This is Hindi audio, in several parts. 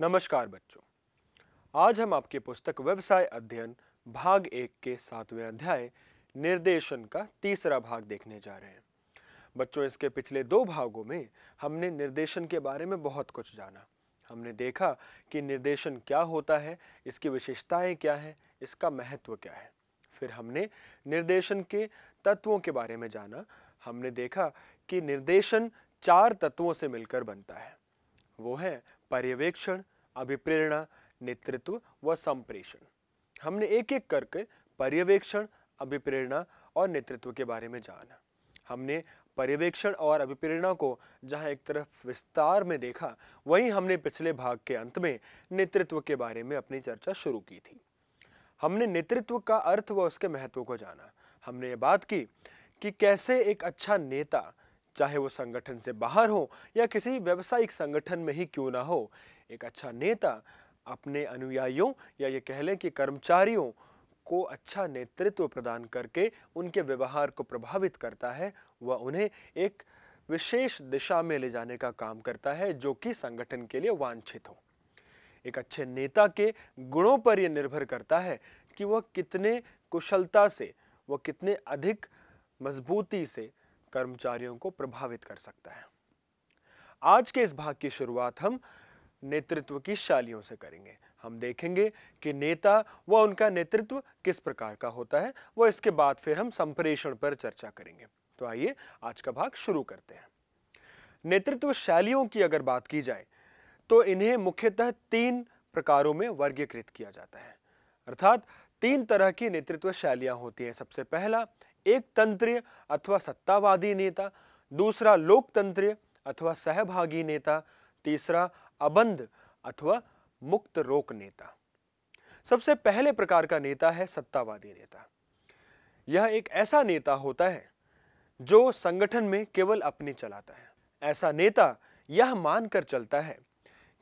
नमस्कार बच्चों आज हम आपके पुस्तक व्यवसाय अध्ययन भाग एक के सातवें अध्याय निर्देशन का तीसरा भाग देखने जा रहे हैं बच्चों इसके पिछले दो भागों में हमने निर्देशन के बारे में बहुत कुछ जाना हमने देखा कि निर्देशन क्या होता है इसकी विशेषताएं क्या है इसका महत्व क्या है फिर हमने निर्देशन के तत्वों के बारे में जाना हमने देखा कि निर्देशन चार तत्वों से मिलकर बनता है वो है पर्यवेक्षण अभिप्रेरणा नेतृत्व व संप्रेषण हमने एक एक करके पर्यवेक्षण अभिप्रेरणा और नेतृत्व के बारे में जाना हमने पर्यवेक्षण और अभिप्रेरणा को जहाँ एक तरफ विस्तार में देखा वहीं हमने पिछले भाग के अंत में नेतृत्व के बारे में अपनी चर्चा शुरू की थी हमने नेतृत्व का अर्थ व उसके महत्व को जाना हमने ये बात की कि कैसे एक अच्छा नेता चाहे वो संगठन से बाहर हो या किसी व्यवसायिक संगठन में ही क्यों ना हो एक अच्छा नेता अपने अनुयायियों या ये कह लें कि कर्मचारियों को अच्छा नेतृत्व प्रदान करके उनके व्यवहार को प्रभावित करता है वह उन्हें एक विशेष दिशा में ले जाने का काम करता है जो कि संगठन के लिए वांछित हो एक अच्छे नेता के गुणों पर यह निर्भर करता है कि वह कितने कुशलता से वह कितने अधिक मजबूती से कर्मचारियों को प्रभावित कर सकता है आज के इस भाग की शुरुआत हम नेतृत्व की शैलियों से करेंगे हम देखेंगे कि नेता व उनका नेतृत्व किस प्रकार का होता है वह इसके बाद फिर हम संप्रेषण पर चर्चा करेंगे तो आइए आज का भाग शुरू करते हैं नेतृत्व शैलियों की अगर बात की जाए तो इन्हें मुख्यतः तीन प्रकारों में वर्गीकृत किया जाता है अर्थात तीन तरह की नेतृत्व शैलियां होती हैं सबसे पहला एक तंत्र अथवा सत्तावादी नेता दूसरा लोकतंत्र अथवा सहभागी नेता तीसरा अबंध अथवा मुक्त रोक नेता सबसे पहले प्रकार का नेता है सत्तावादी नेता यह एक ऐसा नेता होता है जो संगठन में केवल अपनी चलाता है ऐसा नेता यह मानकर चलता है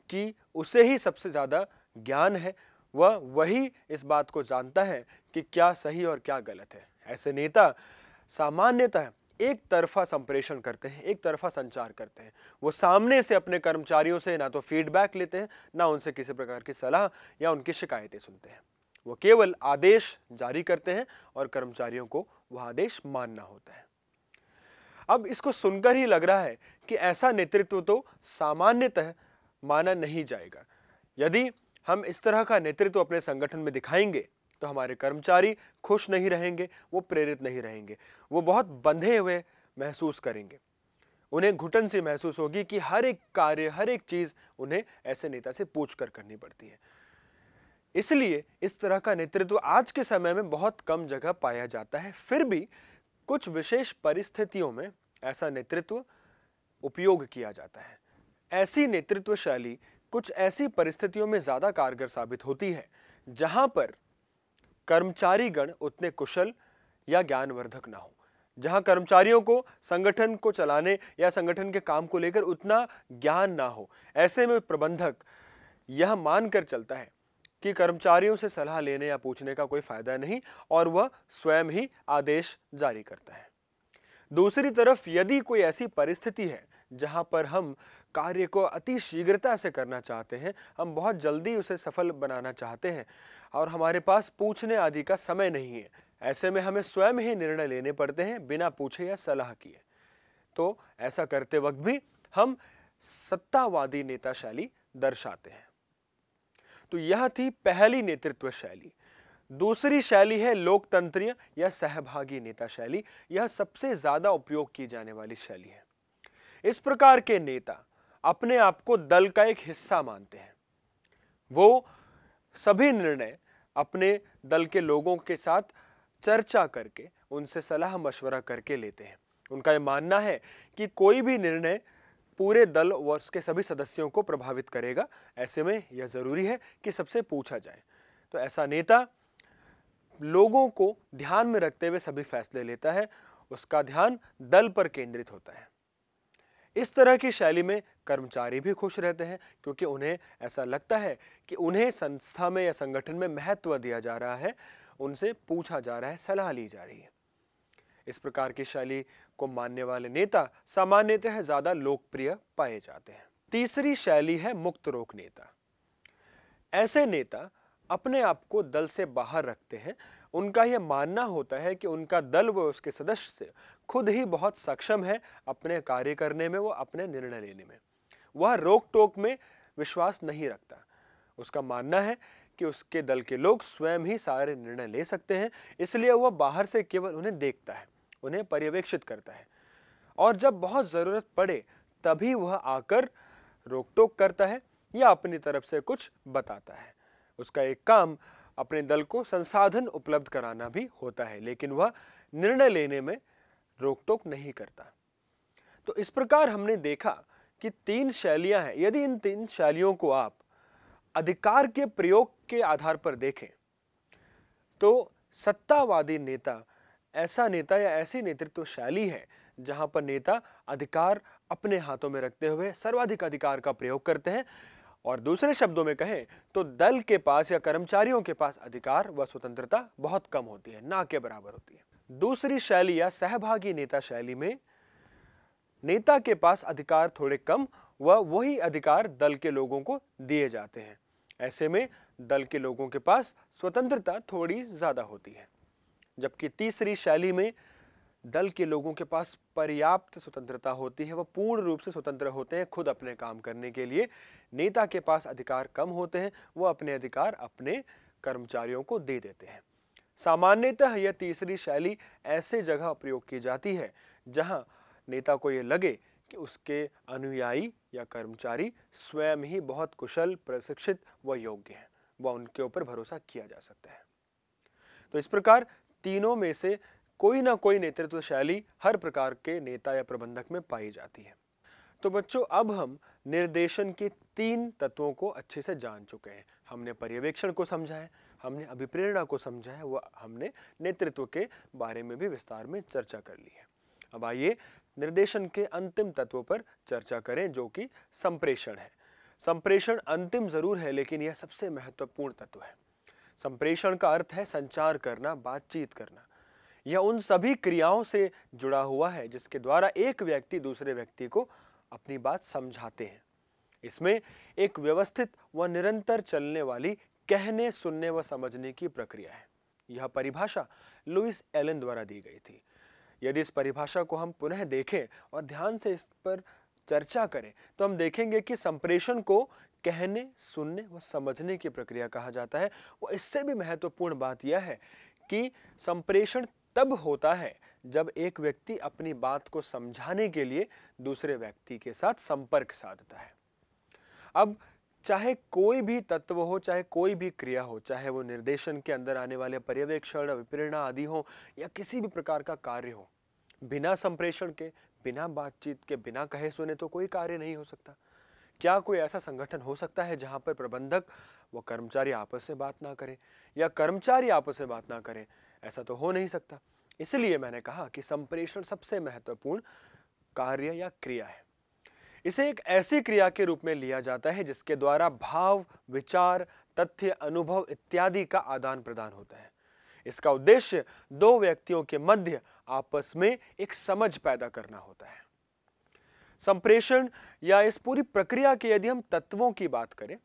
कि उसे ही सबसे ज़्यादा ज्ञान है वह वही इस बात को जानता है कि क्या सही और क्या गलत है ऐसे नेता सामान्यतः एक तरफा संप्रेषण करते हैं एक तरफा संचार करते हैं वो सामने से अपने कर्मचारियों से ना तो फीडबैक लेते हैं ना उनसे किसी प्रकार की सलाह या उनकी शिकायतें सुनते हैं वो केवल आदेश जारी करते हैं और कर्मचारियों को वह आदेश मानना होता है अब इसको सुनकर ही लग रहा है कि ऐसा नेतृत्व तो सामान्यतः माना नहीं जाएगा यदि हम इस तरह का नेतृत्व अपने संगठन में दिखाएंगे तो हमारे कर्मचारी खुश नहीं रहेंगे वो प्रेरित नहीं रहेंगे वो बहुत बंधे हुए महसूस करेंगे उन्हें घुटन सी महसूस होगी कि हर एक कार्य हर एक चीज़ उन्हें ऐसे नेता से पूछ कर करनी पड़ती है इसलिए इस तरह का नेतृत्व आज के समय में बहुत कम जगह पाया जाता है फिर भी कुछ विशेष परिस्थितियों में ऐसा नेतृत्व उपयोग किया जाता है ऐसी नेतृत्व शैली कुछ ऐसी परिस्थितियों में ज़्यादा कारगर साबित होती है जहां पर कर्मचारी गण उतने कुशल या ज्ञानवर्धक ना हो जहां कर्मचारियों को संगठन को चलाने या संगठन के काम को लेकर उतना ज्ञान ना हो ऐसे में प्रबंधक यह मानकर चलता है कि कर्मचारियों से सलाह लेने या पूछने का कोई फायदा नहीं और वह स्वयं ही आदेश जारी करता है दूसरी तरफ यदि कोई ऐसी परिस्थिति है जहाँ पर हम कार्य को अति शीघ्रता से करना चाहते हैं हम बहुत जल्दी उसे सफल बनाना चाहते हैं और हमारे पास पूछने आदि का समय नहीं है ऐसे में हमें स्वयं ही निर्णय लेने पड़ते हैं बिना पूछे या सलाह किए तो ऐसा करते वक्त भी हम सत्तावादी नेता शैली दर्शाते हैं तो यह थी पहली नेतृत्व शैली दूसरी शैली है लोकतंत्रीय या सहभागी नेता शैली यह सबसे ज़्यादा उपयोग की जाने वाली शैली है इस प्रकार के नेता अपने आप को दल का एक हिस्सा मानते हैं वो सभी निर्णय अपने दल के लोगों के साथ चर्चा करके उनसे सलाह मशवरा करके लेते हैं उनका यह मानना है कि कोई भी निर्णय पूरे दल व उसके सभी सदस्यों को प्रभावित करेगा ऐसे में यह ज़रूरी है कि सबसे पूछा जाए तो ऐसा नेता लोगों को ध्यान में रखते हुए सभी फैसले लेता है उसका ध्यान दल पर केंद्रित होता है इस तरह की शैली में कर्मचारी भी खुश रहते हैं क्योंकि उन्हें ऐसा लगता है कि उन्हें संस्था में या संगठन में महत्व दिया जा रहा है उनसे पूछा जा रहा है सलाह ली जा रही है इस प्रकार की शैली को मानने वाले नेता सामान्यतः ज़्यादा लोकप्रिय पाए जाते हैं तीसरी शैली है मुक्त रोक नेता ऐसे नेता अपने आप को दल से बाहर रखते हैं उनका यह मानना होता है कि उनका दल व उसके सदस्य खुद ही बहुत सक्षम है अपने कार्य करने में वो अपने निर्णय लेने में वह रोक टोक में विश्वास नहीं रखता उसका मानना है कि उसके दल के लोग स्वयं ही सारे निर्णय ले सकते हैं इसलिए वह बाहर से केवल उन्हें देखता है उन्हें पर्यवेक्षित करता है और जब बहुत ज़रूरत पड़े तभी वह आकर रोक टोक करता है या अपनी तरफ से कुछ बताता है उसका एक काम अपने दल को संसाधन उपलब्ध कराना भी होता है लेकिन वह निर्णय लेने में रोक टोक नहीं करता तो इस प्रकार हमने देखा कि तीन शैलियां हैं यदि इन तीन शैलियों को आप अधिकार के प्रयोग के आधार पर देखें तो सत्तावादी नेता ऐसा नेता या ऐसी नेतृत्व शैली है जहां पर नेता अधिकार अपने हाथों में रखते हुए सर्वाधिक अधिकार का प्रयोग करते हैं और दूसरे शब्दों में कहें तो दल के पास या कर्मचारियों के पास अधिकार व स्वतंत्रता बहुत कम होती है ना के बराबर होती है दूसरी शैली या सहभागी नेता शैली में नेता के पास अधिकार थोड़े कम व वही अधिकार दल के लोगों को दिए जाते हैं ऐसे में दल के लोगों के पास स्वतंत्रता थोड़ी ज़्यादा होती है जबकि तीसरी शैली में दल के लोगों के पास पर्याप्त स्वतंत्रता होती है वह पूर्ण रूप से स्वतंत्र होते हैं खुद अपने काम करने के लिए नेता के पास अधिकार कम होते हैं वह अपने अधिकार अपने कर्मचारियों को दे देते हैं सामान्यतः यह तीसरी शैली ऐसे जगह प्रयोग की जाती है जहां नेता को यह लगे कि उसके अनुयायी या कर्मचारी स्वयं ही बहुत कुशल प्रशिक्षित व योग्य हैं व उनके ऊपर भरोसा किया जा सकता है तो इस प्रकार तीनों में से कोई ना कोई नेतृत्व शैली हर प्रकार के नेता या प्रबंधक में पाई जाती है तो बच्चों अब हम निर्देशन के तीन तत्वों को अच्छे से जान चुके हैं हमने पर्यवेक्षण को समझा है हमने अभिप्रेरणा को समझा है वह हमने नेतृत्व के बारे में भी विस्तार में चर्चा कर ली है अब आइए निर्देशन के अंतिम तत्व पर चर्चा करें जो कि संप्रेषण है संप्रेषण अंतिम जरूर है लेकिन यह सबसे महत्वपूर्ण तत्व है संप्रेषण का अर्थ है संचार करना बातचीत करना यह उन सभी क्रियाओं से जुड़ा हुआ है जिसके द्वारा एक व्यक्ति दूसरे व्यक्ति को अपनी बात समझाते हैं इसमें एक व्यवस्थित व निरंतर चलने वाली कहने सुनने व समझने की प्रक्रिया है यह परिभाषा लुइस एलन द्वारा दी गई थी यदि इस परिभाषा को हम पुनः देखें और ध्यान से इस पर चर्चा करें तो हम देखेंगे कि संप्रेषण को कहने सुनने व समझने की प्रक्रिया कहा जाता है और इससे भी महत्वपूर्ण बात यह है कि संप्रेषण तब होता है जब एक व्यक्ति अपनी बात को समझाने के लिए दूसरे व्यक्ति के साथ संपर्क साधता है अब चाहे कोई भी तत्व हो चाहे कोई भी क्रिया हो चाहे वो निर्देशन के अंदर आने वाले पर्यवेक्षण विप्रेरणा आदि हो या किसी भी प्रकार का कार्य हो बिना संप्रेषण के बिना बातचीत के बिना कहे सुने तो कोई कार्य नहीं हो सकता क्या कोई ऐसा संगठन हो सकता है जहाँ पर प्रबंधक व कर्मचारी आपस से बात ना करें या कर्मचारी आपस से बात ना करें ऐसा तो हो नहीं सकता इसलिए मैंने कहा कि संप्रेषण सबसे महत्वपूर्ण कार्य या क्रिया है इसे एक ऐसी क्रिया के रूप में लिया जाता है जिसके द्वारा भाव विचार तथ्य अनुभव इत्यादि का आदान प्रदान होता है इसका उद्देश्य दो व्यक्तियों के मध्य आपस में एक समझ पैदा करना होता है संप्रेषण या इस पूरी प्रक्रिया के यदि हम तत्वों की बात करें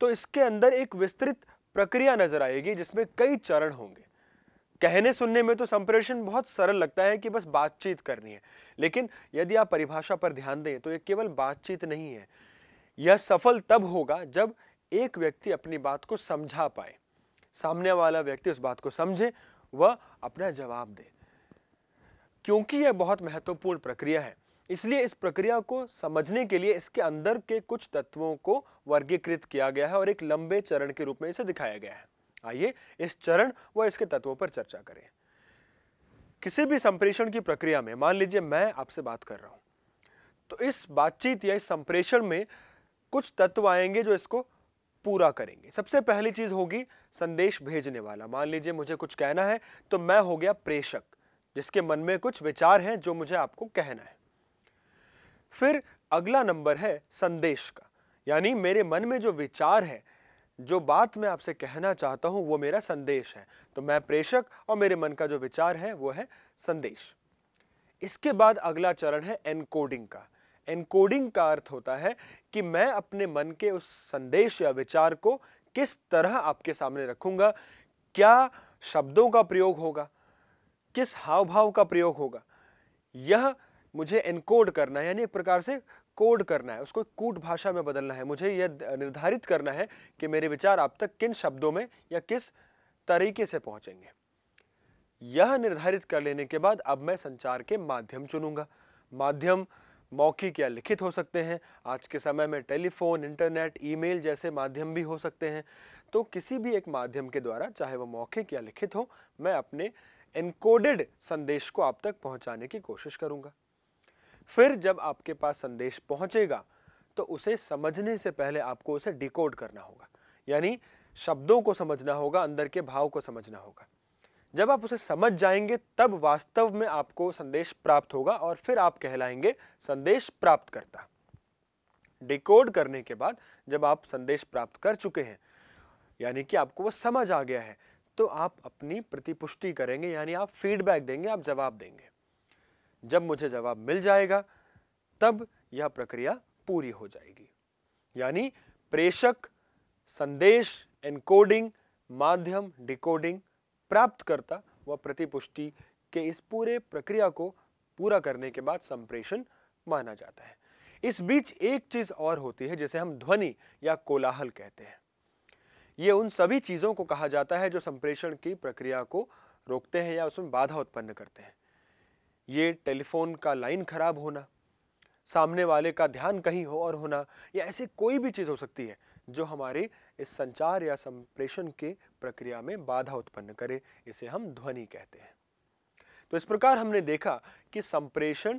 तो इसके अंदर एक विस्तृत प्रक्रिया नजर आएगी जिसमें कई चरण होंगे कहने सुनने में तो संप्रेषण बहुत सरल लगता है कि बस बातचीत करनी है लेकिन यदि आप परिभाषा पर ध्यान दें तो ये केवल बातचीत नहीं है यह सफल तब होगा जब एक व्यक्ति अपनी बात को समझा पाए सामने वाला व्यक्ति उस बात को समझे व अपना जवाब दे क्योंकि यह बहुत महत्वपूर्ण प्रक्रिया है इसलिए इस प्रक्रिया को समझने के लिए इसके अंदर के कुछ तत्वों को वर्गीकृत किया गया है और एक लंबे चरण के रूप में इसे दिखाया गया है आइए इस चरण व इसके तत्वों पर चर्चा करें किसी भी संप्रेषण की प्रक्रिया में मान लीजिए मैं आपसे बात कर रहा हूं तो इस बातचीत या इस संप्रेषण में कुछ तत्व आएंगे जो इसको पूरा करेंगे सबसे पहली चीज़ होगी संदेश भेजने वाला मान लीजिए मुझे कुछ कहना है तो मैं हो गया प्रेषक जिसके मन में कुछ विचार हैं जो मुझे आपको कहना है फिर अगला नंबर है संदेश का यानी मेरे मन में जो विचार है जो बात मैं आपसे कहना चाहता हूँ वो मेरा संदेश है तो मैं प्रेषक और मेरे मन का जो विचार है वो है संदेश इसके बाद अगला चरण है एनकोडिंग का एनकोडिंग का अर्थ होता है कि मैं अपने मन के उस संदेश या विचार को किस तरह आपके सामने रखूंगा क्या शब्दों का प्रयोग होगा किस हाव भाव का प्रयोग होगा यह मुझे एनकोड करना है यानी एक प्रकार से कोड करना है उसको कूट भाषा में बदलना है मुझे यह निर्धारित करना है कि मेरे विचार आप तक किन शब्दों में या किस तरीके से पहुंचेंगे यह निर्धारित कर लेने के बाद अब मैं संचार के माध्यम चुनूंगा माध्यम मौखिक या लिखित हो सकते हैं आज के समय में टेलीफोन इंटरनेट ईमेल जैसे माध्यम भी हो सकते हैं तो किसी भी एक माध्यम के द्वारा चाहे वह मौखिक या लिखित हो मैं अपने एनकोडेड संदेश को आप तक पहुंचाने की कोशिश करूंगा फिर जब आपके पास संदेश पहुंचेगा तो उसे समझने से पहले आपको उसे डिकोड करना होगा यानी शब्दों को समझना होगा अंदर के भाव को समझना होगा जब आप उसे समझ जाएंगे तब वास्तव में आपको संदेश प्राप्त होगा और फिर आप कहलाएंगे संदेश प्राप्त करता डिकोड करने के बाद जब आप संदेश प्राप्त कर चुके हैं यानी कि आपको वो समझ आ गया है तो आप अपनी प्रतिपुष्टि करेंगे यानी आप फीडबैक देंगे आप जवाब देंगे जब मुझे जवाब मिल जाएगा तब यह प्रक्रिया पूरी हो जाएगी यानी प्रेषक संदेश एनकोडिंग माध्यम डिकोडिंग प्राप्तकर्ता व प्रतिपुष्टि के इस पूरे प्रक्रिया को पूरा करने के बाद संप्रेषण माना जाता है इस बीच एक चीज और होती है जिसे हम ध्वनि या कोलाहल कहते हैं ये उन सभी चीजों को कहा जाता है जो संप्रेषण की प्रक्रिया को रोकते हैं या उसमें बाधा उत्पन्न करते हैं ये टेलीफोन का लाइन ख़राब होना सामने वाले का ध्यान कहीं हो और होना या ऐसी कोई भी चीज़ हो सकती है जो हमारे इस संचार या संप्रेषण के प्रक्रिया में बाधा उत्पन्न करे इसे हम ध्वनि कहते हैं तो इस प्रकार हमने देखा कि संप्रेषण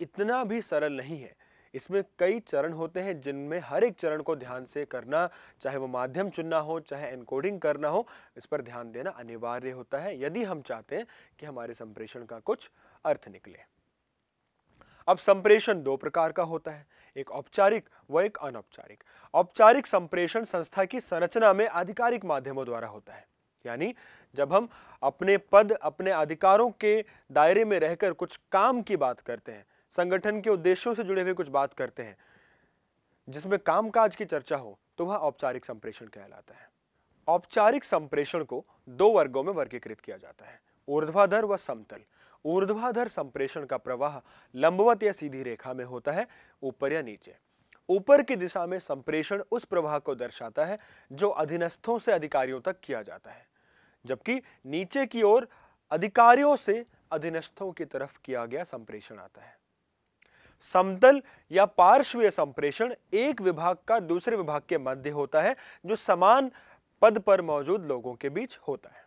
इतना भी सरल नहीं है इसमें कई चरण होते हैं जिनमें हर एक चरण को ध्यान से करना चाहे वो माध्यम चुनना हो चाहे एनकोडिंग करना हो इस पर ध्यान देना अनिवार्य होता है यदि हम चाहते हैं कि हमारे संप्रेषण का कुछ अर्थ निकले अब संप्रेषण दो प्रकार का होता है एक औपचारिक व एक अनौपचारिक औपचारिक संप्रेषण संस्था की संरचना में आधिकारिक माध्यमों द्वारा होता है यानी जब हम अपने पद अपने अधिकारों के दायरे में रहकर कुछ काम की बात करते हैं संगठन के उद्देश्यों से जुड़े हुए कुछ बात करते हैं जिसमें कामकाज की चर्चा हो तो वह औपचारिक संप्रेषण कहलाता है औपचारिक संप्रेषण को दो वर्गों में वर्गीकृत किया जाता है ऊर्ध्वाधर व समतल ऊर्ध्वाधर संप्रेषण का प्रवाह लंबवत या सीधी रेखा में होता है ऊपर या नीचे ऊपर की दिशा में संप्रेषण उस प्रवाह को दर्शाता है जो अधीनस्थों से अधिकारियों तक किया जाता है जबकि नीचे की ओर अधिकारियों से अधीनस्थों की तरफ किया गया संप्रेषण आता है समतल या पार्श्वीय संप्रेषण एक विभाग का दूसरे विभाग के मध्य होता है जो समान पद पर मौजूद लोगों के बीच होता है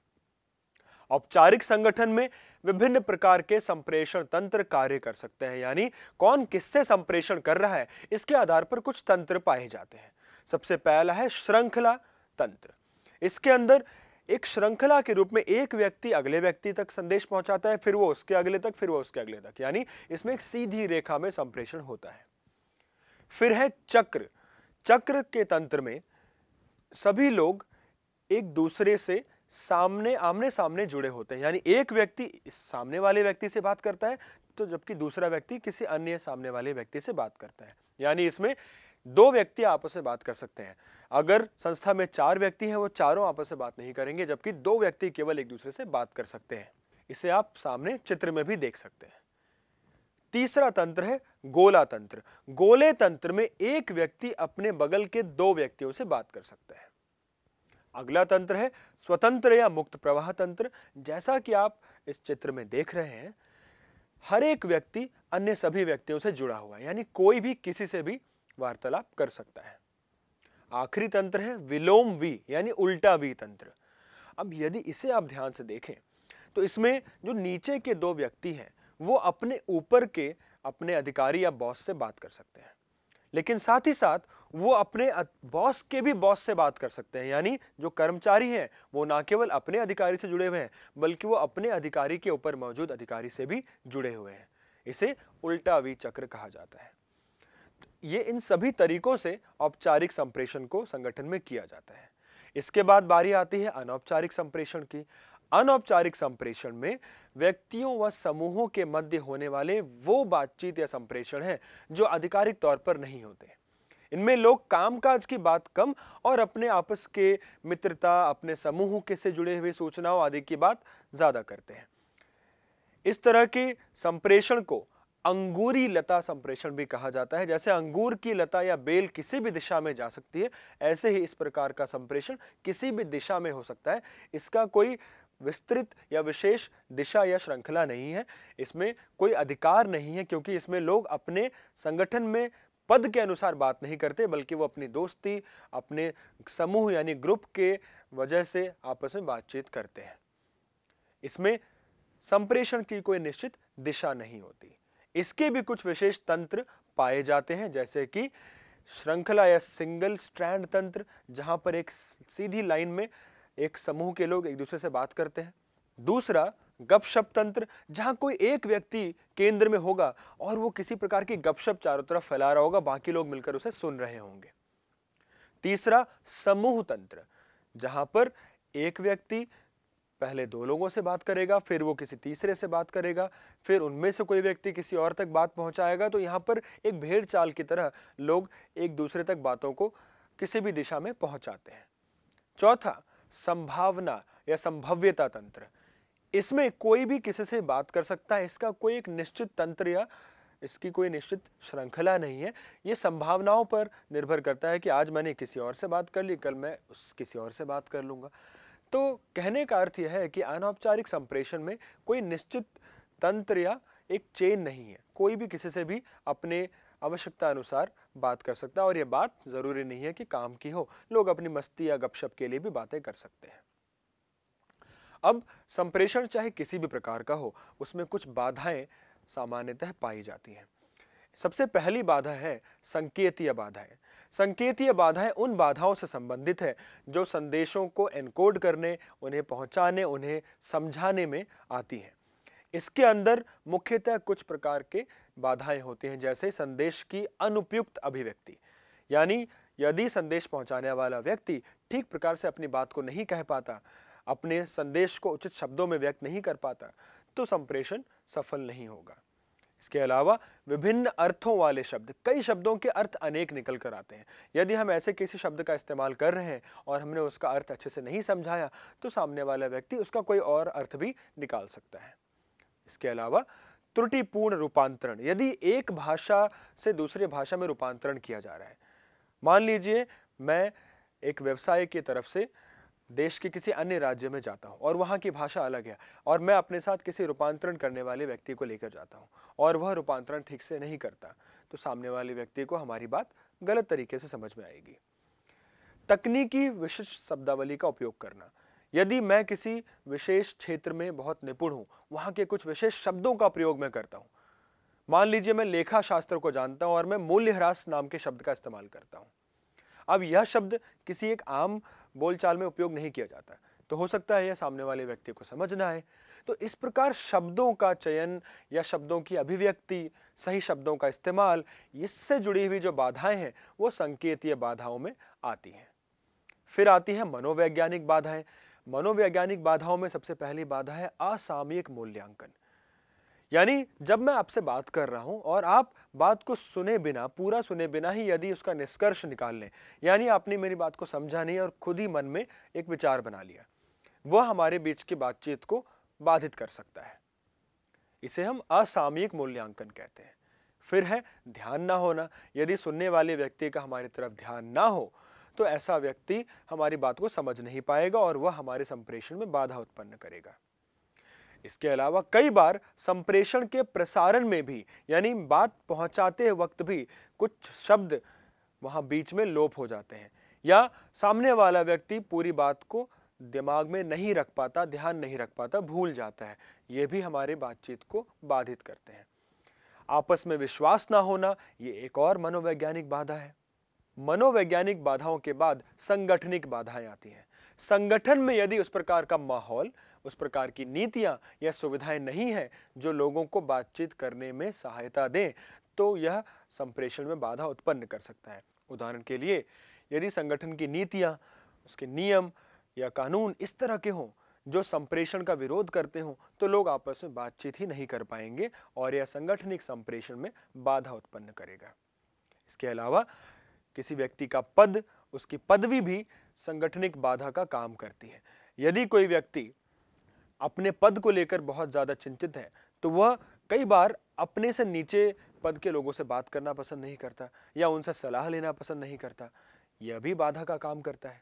औपचारिक संगठन में विभिन्न प्रकार के संप्रेषण तंत्र कार्य कर सकते हैं यानी कौन किससे संप्रेषण कर रहा है इसके आधार पर कुछ तंत्र पाए जाते हैं सबसे पहला है श्रृंखला तंत्र इसके अंदर एक श्रृंखला के रूप में एक व्यक्ति अगले व्यक्ति तक संदेश पहुंचाता है फिर वो उसके अगले तक फिर वो उसके अगले तक यानी इसमें एक सीधी रेखा में संप्रेषण होता है फिर है चक्र चक्र के तंत्र में सभी लोग एक दूसरे से सामने आमने सामने जुड़े होते हैं यानी एक व्यक्ति सामने वाले व्यक्ति से बात करता है तो जबकि दूसरा व्यक्ति किसी अन्य सामने वाले व्यक्ति से बात करता है यानी इसमें दो व्यक्ति आपस में बात कर सकते हैं अगर संस्था में चार व्यक्ति हैं वो चारों आपस से बात नहीं करेंगे जबकि दो व्यक्ति केवल एक दूसरे से बात कर सकते हैं इसे आप सामने चित्र में भी देख सकते हैं तीसरा तंत्र है गोला तंत्र गोले तंत्र में एक व्यक्ति अपने बगल के दो व्यक्तियों से बात कर सकता है अगला तंत्र है स्वतंत्र या मुक्त प्रवाह तंत्र जैसा कि आप इस चित्र में देख रहे हैं हर एक व्यक्ति अन्य सभी व्यक्तियों से जुड़ा हुआ है यानी कोई भी किसी से भी वार्तालाप कर सकता है आखिरी तंत्र है विलोम वी यानी उल्टा वी तंत्र अब यदि इसे आप ध्यान से देखें तो इसमें जो नीचे के दो व्यक्ति हैं वो अपने ऊपर के अपने अधिकारी या बॉस से बात कर सकते हैं लेकिन साथ ही साथ वो अपने बॉस के भी बॉस से बात कर सकते हैं यानी जो कर्मचारी हैं वो ना केवल अपने अधिकारी से जुड़े हुए हैं बल्कि वो अपने अधिकारी के ऊपर मौजूद अधिकारी से भी जुड़े हुए हैं इसे उल्टा वी चक्र कहा जाता है ये इन सभी तरीकों से औपचारिक संप्रेषण को संगठन में किया जाता है इसके बाद बारी आती है अनौपचारिक संप्रेषण की अनौपचारिक संप्रेषण में व्यक्तियों व समूहों के मध्य होने वाले वो बातचीत या संप्रेषण है जो आधिकारिक तौर पर नहीं होते इनमें लोग कामकाज की बात कम और अपने आपस के मित्रता अपने समूह के से जुड़े हुए सूचनाओं आदि की बात ज़्यादा करते हैं इस तरह के संप्रेषण को अंगूरी लता संप्रेषण भी कहा जाता है जैसे अंगूर की लता या बेल किसी भी दिशा में जा सकती है ऐसे ही इस प्रकार का संप्रेषण किसी भी दिशा में हो सकता है इसका कोई विस्तृत या विशेष दिशा या श्रृंखला नहीं है इसमें कोई अधिकार नहीं है क्योंकि इसमें लोग अपने संगठन में पद के अनुसार बात नहीं करते बल्कि वो अपनी दोस्ती अपने समूह यानी ग्रुप के वजह से आपस में बातचीत करते हैं इसमें संप्रेषण की कोई निश्चित दिशा नहीं होती इसके भी कुछ विशेष तंत्र पाए जाते हैं जैसे कि श्रृंखला या सिंगल स्ट्रैंड तंत्र जहां पर एक सीधी लाइन में एक समूह के लोग एक दूसरे से बात करते हैं दूसरा गपशप तंत्र जहां कोई एक व्यक्ति केंद्र में होगा और वो किसी प्रकार की गपशप चारों तरफ फैला रहा होगा बाकी लोग मिलकर उसे सुन रहे होंगे तीसरा समूह तंत्र जहां पर एक व्यक्ति पहले दो लोगों से बात करेगा फिर वो किसी तीसरे से बात करेगा फिर उनमें से कोई व्यक्ति किसी और तक बात पहुंचाएगा तो यहाँ पर एक भेड़ चाल की तरह लोग एक दूसरे तक बातों को किसी भी दिशा में पहुंचाते हैं चौथा संभावना या संभव्यता तंत्र इसमें कोई भी किसी से बात कर सकता है इसका कोई एक निश्चित तंत्र या इसकी कोई निश्चित श्रृंखला नहीं है ये संभावनाओं पर निर्भर करता है कि आज मैंने किसी और से बात कर ली कल मैं उस किसी और से बात कर लूँगा तो कहने का अर्थ यह है कि अनौपचारिक संप्रेषण में कोई निश्चित तंत्र या एक चेन नहीं है कोई भी किसी से भी अपने आवश्यकता अनुसार बात कर सकता है और ये बात ज़रूरी नहीं है कि काम की हो लोग अपनी मस्ती या गपशप के लिए भी बातें कर सकते हैं अब संप्रेषण चाहे किसी भी प्रकार का हो उसमें कुछ बाधाएं सामान्यतः पाई जाती हैं सबसे पहली बाधा है संकेतीय बाधाएं संकेतीय बाधाएं उन बाधाओं से संबंधित है जो संदेशों को एनकोड करने उन्हें पहुंचाने उन्हें समझाने में आती हैं इसके अंदर मुख्यतः कुछ प्रकार के बाधाएं होती हैं जैसे संदेश की अनुपयुक्त अभिव्यक्ति यानी यदि संदेश पहुंचाने वाला व्यक्ति ठीक प्रकार से अपनी बात को नहीं कह पाता अपने संदेश को उचित शब्दों में व्यक्त नहीं कर पाता तो संप्रेषण सफल नहीं होगा इसके अलावा विभिन्न अर्थों वाले शब्द कई शब्दों के अर्थ अनेक निकल कर आते हैं यदि हम ऐसे किसी शब्द का इस्तेमाल कर रहे हैं और हमने उसका अर्थ अच्छे से नहीं समझाया तो सामने वाला व्यक्ति उसका कोई और अर्थ भी निकाल सकता है इसके अलावा त्रुटिपूर्ण रूपांतरण यदि एक भाषा से दूसरे भाषा में रूपांतरण किया जा रहा है मान लीजिए मैं एक व्यवसाय की तरफ से देश के किसी अन्य राज्य में जाता हूँ और वहाँ की भाषा अलग है और मैं अपने साथ किसी रूपांतरण करने वाले व्यक्ति को लेकर जाता हूँ और वह रूपांतरण ठीक से नहीं करता तो सामने वाले व्यक्ति को हमारी बात गलत तरीके से समझ में आएगी तकनीकी विशिष्ट शब्दावली का उपयोग करना यदि मैं किसी विशेष क्षेत्र में बहुत निपुण हूँ वहाँ के कुछ विशेष शब्दों का प्रयोग मैं करता हूँ मान लीजिए मैं लेखा शास्त्र को जानता हूँ और मैं मूल्यह्रास नाम के शब्द का इस्तेमाल करता हूँ अब यह शब्द किसी एक आम बोलचाल में उपयोग नहीं किया जाता तो हो सकता है यह सामने वाले व्यक्ति को समझना है तो इस प्रकार शब्दों का चयन या शब्दों की अभिव्यक्ति सही शब्दों का इस्तेमाल इससे जुड़ी हुई जो बाधाएं हैं वो संकेतीय बाधाओं में आती हैं फिर आती है मनोवैज्ञानिक बाधाएं मनोवैज्ञानिक बाधाओं में सबसे पहली बाधा है असामयिक मूल्यांकन यानी जब मैं आपसे बात कर रहा हूँ और आप बात को सुने बिना पूरा सुने बिना ही यदि उसका निष्कर्ष निकाल लें यानी आपने मेरी बात को समझा नहीं और खुद ही मन में एक विचार बना लिया वह हमारे बीच की बातचीत को बाधित कर सकता है इसे हम असामयिक मूल्यांकन कहते हैं फिर है ध्यान ना होना यदि सुनने वाले व्यक्ति का हमारी तरफ ध्यान ना हो तो ऐसा व्यक्ति हमारी बात को समझ नहीं पाएगा और वह हमारे संप्रेषण में बाधा उत्पन्न करेगा इसके अलावा कई बार संप्रेषण के प्रसारण में भी यानी बात पहुंचाते वक्त भी कुछ शब्द वहां बीच में लोप हो जाते हैं या सामने वाला व्यक्ति पूरी बात को दिमाग में नहीं रख पाता ध्यान नहीं रख पाता भूल जाता है ये भी हमारे बातचीत को बाधित करते हैं आपस में विश्वास ना होना ये एक और मनोवैज्ञानिक बाधा है मनोवैज्ञानिक बाधाओं के बाद संगठनिक बाधाएं आती हैं संगठन में यदि उस प्रकार का माहौल उस प्रकार की नीतियाँ या सुविधाएं नहीं हैं जो लोगों को बातचीत करने में सहायता दें तो यह संप्रेषण में बाधा उत्पन्न कर सकता है उदाहरण के लिए यदि संगठन की नीतियाँ उसके नियम या कानून इस तरह के हों जो संप्रेषण का विरोध करते हों तो लोग आपस में बातचीत ही नहीं कर पाएंगे और यह संगठनिक संप्रेषण में बाधा उत्पन्न करेगा इसके अलावा किसी व्यक्ति का पद उसकी पदवी भी संगठनिक बाधा का काम करती है यदि कोई व्यक्ति अपने पद को लेकर बहुत ज़्यादा चिंतित है तो वह कई बार अपने से नीचे पद के लोगों से बात करना पसंद नहीं करता या उनसे सलाह लेना पसंद नहीं करता यह भी बाधा का काम करता है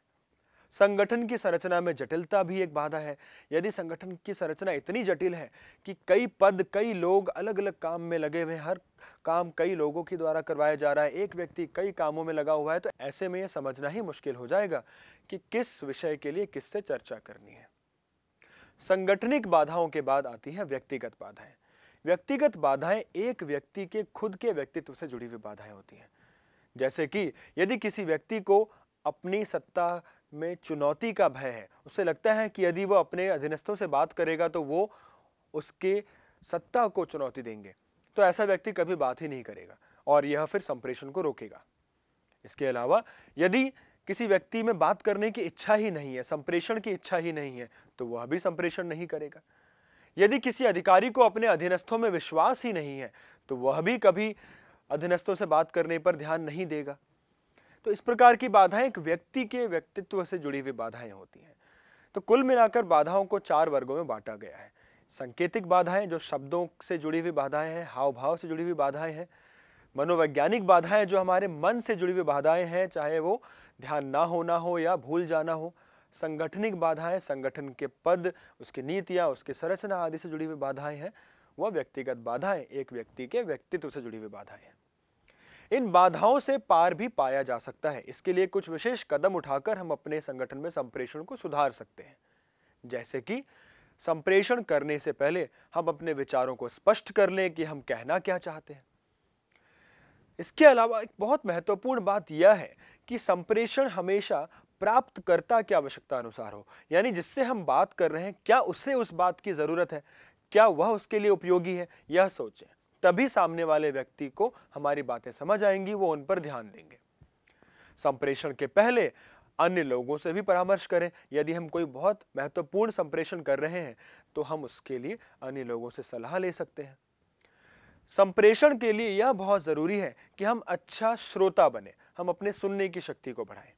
संगठन की संरचना में जटिलता भी एक बाधा है यदि संगठन की संरचना इतनी जटिल है कि कई पद कई लोग अलग अलग काम में लगे हुए हर काम कई लोगों के द्वारा करवाया जा रहा है एक व्यक्ति कई कामों में लगा हुआ है तो ऐसे में यह समझना ही मुश्किल हो जाएगा कि किस विषय के लिए किससे चर्चा करनी है संगठनिक बाधाओं के बाद आती हैं व्यक्तिगत बाधाएं व्यक्तिगत बाधाएं एक व्यक्ति के खुद के व्यक्तित्व से जुड़ी हुई बाधाएं होती हैं जैसे कि यदि किसी व्यक्ति को अपनी सत्ता में चुनौती का भय है उसे लगता है कि यदि वो अपने अधीनस्थों से बात करेगा तो वो उसके सत्ता को चुनौती देंगे तो ऐसा व्यक्ति कभी बात ही नहीं करेगा और यह फिर संप्रेषण को रोकेगा इसके अलावा यदि किसी व्यक्ति में बात करने की इच्छा ही नहीं है संप्रेषण की इच्छा ही नहीं है तो वह भी संप्रेषण नहीं करेगा यदि किसी अधिकारी को अपने अधीनस्थों में विश्वास ही नहीं है तो वह भी कभी अधीनस्थों से बात करने पर ध्यान नहीं देगा तो इस प्रकार की बाधाएं एक व्यक्ति के व्यक्तित्व से जुड़ी हुई बाधाएं होती हैं तो कुल मिलाकर बाधाओं को चार वर्गों में बांटा गया है संकेतिक बाधाएं जो शब्दों से जुड़ी हुई बाधाएं हैं हाव भाव से जुड़ी हुई बाधाएं हैं मनोवैज्ञानिक बाधाएं जो हमारे मन से जुड़ी हुई बाधाएं हैं चाहे वो ध्यान ना होना हो या भूल जाना हो संगठनिक बाधाएं संगठन के पद उसकी नीतियां उसकी संरचना आदि से जुड़ी हुई बाधाएं हैं वह व्यक्तिगत बाधाएं एक व्यक्ति के व्यक्तित्व से जुड़ी हुई बाधाएं हैं इन बाधाओं से पार भी पाया जा सकता है इसके लिए कुछ विशेष कदम उठाकर हम अपने संगठन में संप्रेषण को सुधार सकते हैं जैसे कि संप्रेषण करने से पहले हम अपने विचारों को स्पष्ट कर लें कि हम कहना क्या चाहते हैं इसके अलावा एक बहुत महत्वपूर्ण बात यह है कि संप्रेषण हमेशा प्राप्तकर्ता की आवश्यकता अनुसार हो यानी जिससे हम बात कर रहे हैं क्या उससे उस बात की ज़रूरत है क्या वह उसके लिए उपयोगी है यह सोचें तभी सामने वाले व्यक्ति को हमारी बातें समझ आएंगी वो उन पर ध्यान देंगे संप्रेषण के पहले अन्य लोगों से भी परामर्श करें यदि हम कोई बहुत महत्वपूर्ण संप्रेषण कर रहे हैं तो हम उसके लिए अन्य लोगों से सलाह ले सकते हैं संप्रेषण के लिए यह बहुत ज़रूरी है कि हम अच्छा श्रोता बने हम अपने सुनने की शक्ति को बढ़ाएं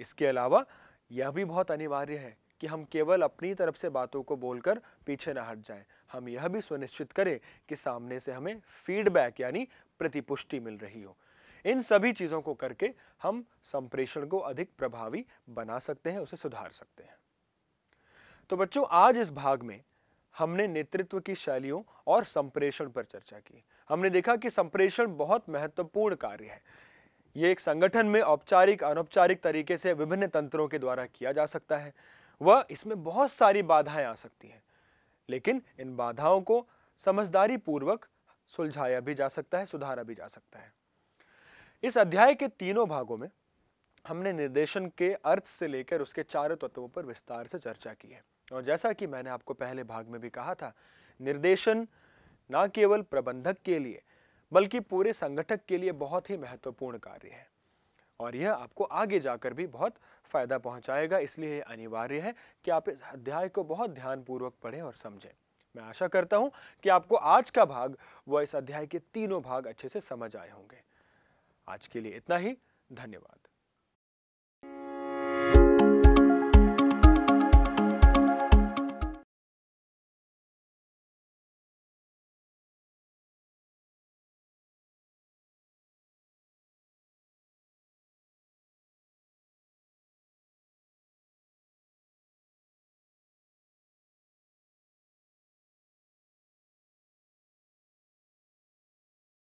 इसके अलावा यह भी बहुत अनिवार्य है कि हम केवल अपनी तरफ से बातों को बोलकर पीछे ना हट जाएं हम यह भी सुनिश्चित करें कि सामने से हमें फीडबैक यानी प्रतिपुष्टि मिल रही हो इन सभी चीज़ों को करके हम संप्रेषण को अधिक प्रभावी बना सकते हैं उसे सुधार सकते हैं तो बच्चों आज इस भाग में हमने नेतृत्व की शैलियों और संप्रेषण पर चर्चा की हमने देखा कि संप्रेषण बहुत महत्वपूर्ण कार्य है ये एक संगठन में औपचारिक अनौपचारिक तरीके से विभिन्न तंत्रों के द्वारा किया जा सकता है वह इसमें बहुत सारी बाधाएं आ सकती हैं लेकिन इन बाधाओं को समझदारी पूर्वक सुलझाया भी जा सकता है सुधारा भी जा सकता है इस अध्याय के तीनों भागों में हमने निर्देशन के अर्थ से लेकर उसके चारों तत्वों पर विस्तार से चर्चा की है और जैसा कि मैंने आपको पहले भाग में भी कहा था निर्देशन ना केवल प्रबंधक के लिए बल्कि पूरे संगठक के लिए बहुत ही महत्वपूर्ण कार्य है और यह आपको आगे जाकर भी बहुत फ़ायदा पहुंचाएगा इसलिए यह अनिवार्य है कि आप इस अध्याय को बहुत ध्यानपूर्वक पढ़ें और समझें मैं आशा करता हूं कि आपको आज का भाग व इस अध्याय के तीनों भाग अच्छे से समझ आए होंगे आज के लिए इतना ही धन्यवाद